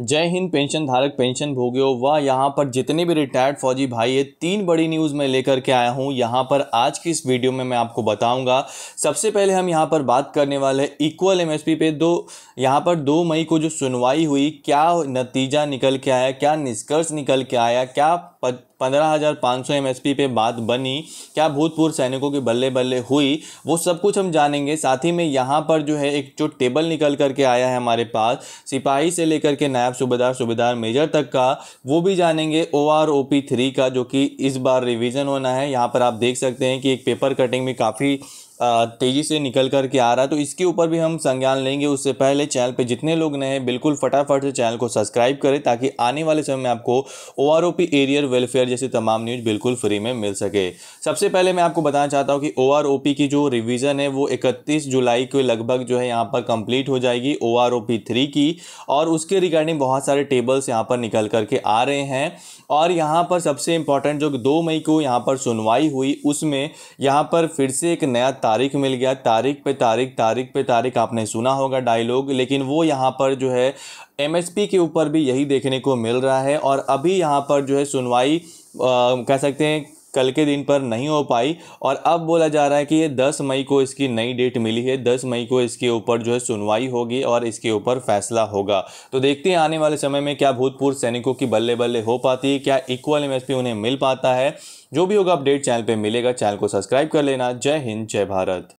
जय हिंद पेंशन धारक पेंशन भोगियो व यहाँ पर जितने भी रिटायर्ड फौजी भाई है तीन बड़ी न्यूज़ में लेकर के आया हूँ यहाँ पर आज की इस वीडियो में मैं आपको बताऊँगा सबसे पहले हम यहाँ पर बात करने वाले हैं इक्वल एमएसपी पे दो यहाँ पर दो मई को जो सुनवाई हुई क्या नतीजा निकल के आया क्या निष्कर्ष निकल के आया क्या पंद्रह हज़ार पाँच सौ एम एस पी पे बात बनी क्या भूतपूर्व सैनिकों की बल्ले बल्ले हुई वो सब कुछ हम जानेंगे साथ ही में यहाँ पर जो है एक जो टेबल निकल करके आया है हमारे पास सिपाही से लेकर के नायब सूबेदार सूबेदार मेजर तक का वो भी जानेंगे O R O P three का जो कि इस बार रिविज़न होना है यहाँ पर आप देख सकते हैं कि एक पेपर कटिंग में काफ़ी तेज़ी से निकल कर के आ रहा है तो इसके ऊपर भी हम संज्ञान लेंगे उससे पहले चैनल पे जितने लोग नए हैं बिल्कुल फटाफट से चैनल को सब्सक्राइब करें ताकि आने वाले समय में आपको O R O P arrear welfare जैसी तमाम न्यूज़ बिल्कुल फ्री में मिल सके सबसे पहले मैं आपको बताना चाहता हूँ कि ओ आर ओ पी की जो रिविज़न है वो इकतीस जुलाई के लगभग जो है यहाँ पर कंप्लीट हो जाएगी O R O P three की और उसके रिगार्डिंग बहुत सारे टेबल्स यहाँ पर निकल करके आ रहे हैं और यहाँ पर सबसे इम्पॉर्टेंट जो दो मई को यहाँ पर सुनवाई हुई उसमें यहाँ पर फिर से एक नया तारिक मिल गया तारिक पे तारिक तारिक पे तारिक आपने सुना होगा डायलॉग लेकिन वो यहाँ पर जो है एमएसपी के ऊपर भी यही देखने को मिल रहा है और अभी यहाँ पर जो है सुनवाई आ, कह सकते हैं कल के दिन पर नहीं हो पाई और अब बोला जा रहा है कि ये 10 मई को इसकी नई डेट मिली है 10 मई को इसके ऊपर जो है सुनवाई होगी और इसके ऊपर फैसला होगा तो देखते हैं आने वाले समय में क्या भूतपूर्व सैनिकों की बल्ले बल्ले हो पाती है क्या इक्वल एमएसपी उन्हें मिल पाता है जो भी होगा अपडेट चैनल पर मिलेगा चैनल को सब्सक्राइब कर लेना जय हिंद जय भारत